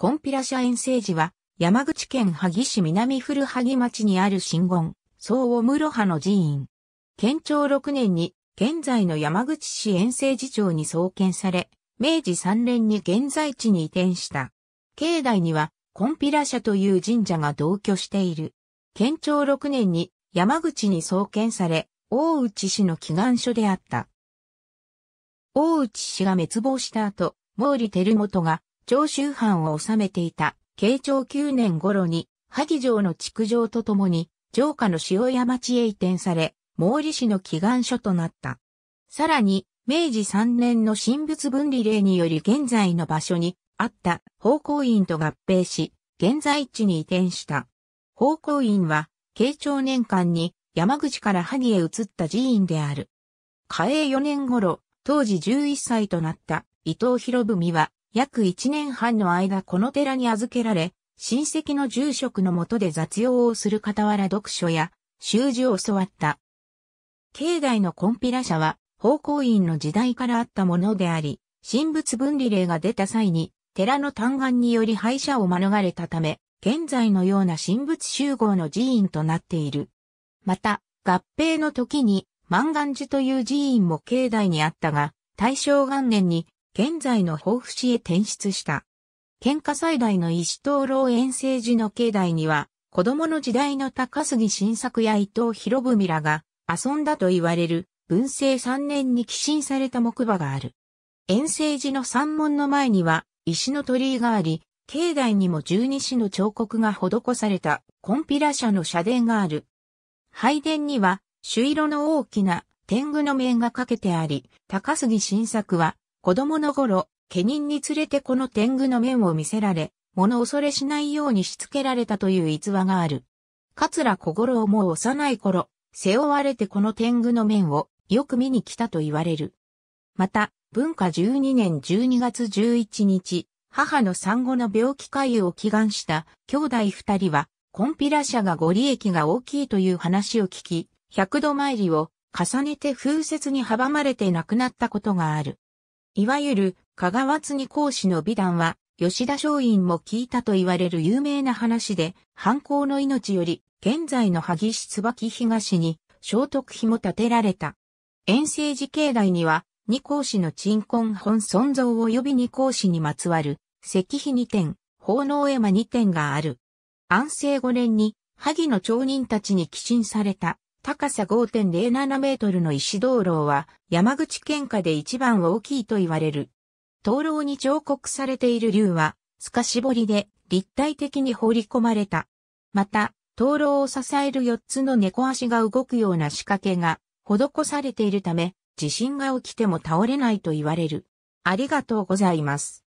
コンピラ社遠征時は、山口県萩市南古萩町にある新言、総尾室派の寺院。県庁6年に、現在の山口市遠征寺町に創建され、明治3年に現在地に移転した。境内には、コンピラ社という神社が同居している。県庁6年に山口に創建され、大内氏の祈願所であった。大内氏が滅亡した後、毛利輝元が長州藩を治めていた、慶長9年頃に、萩城の築城とともに、城下の塩屋町へ移転され、毛利氏の祈願所となった。さらに、明治3年の神仏分離令により現在の場所にあった奉公院と合併し、現在地に移転した。奉公院は、慶長年間に山口から萩へ移った寺院である。嘉永4年頃、当時11歳となった伊藤博文は約1年半の間この寺に預けられ、親戚の住職のもとで雑用をする傍ら読書や、習字を教わった。境内のコンピラ社は、奉公院の時代からあったものであり、神仏分離令が出た際に、寺の嘆願により廃車を免れたため、現在のような神仏集合の寺院となっている。また、合併の時に、万願寺という寺院も境内にあったが、大正元年に現在の豊府市へ転出した。県下最大の石灯籠遠征寺の境内には、子供の時代の高杉晋作や伊藤博文らが遊んだと言われる文政3年に寄進された木馬がある。遠征寺の山門の前には石の鳥居があり、境内にも十二支の彫刻が施されたコンピラ社の社殿がある。拝殿には朱色の大きな天狗の面がかけてあり、高杉晋作は子供の頃、家人に連れてこの天狗の面を見せられ、物恐れしないようにしつけられたという逸話がある。桂小五郎も幼い頃、背負われてこの天狗の面をよく見に来たと言われる。また、文化12年12月11日、母の産後の病気回を祈願した兄弟二人は、コンピラ社がご利益が大きいという話を聞き、百度参りを重ねて風雪に阻まれて亡くなったことがある。いわゆる香川津二講師の美談は、吉田松陰も聞いたと言われる有名な話で、犯行の命より、現在の萩市椿東に、聖徳碑も建てられた。遠征寺境内には、二孔子の鎮魂本尊像及び二孔子にまつわる、石碑二点、奉納絵馬二点がある。安政五年に、萩の町人たちに寄進された、高さ5.07メートルの石灯籠は山口県下で一番大きいと言われる。灯籠に彫刻されている竜は透かし彫りで立体的に放り込まれた。また、灯籠を支える4つの猫足が動くような仕掛けが施されているため、地震が起きても倒れないと言われる。ありがとうございます。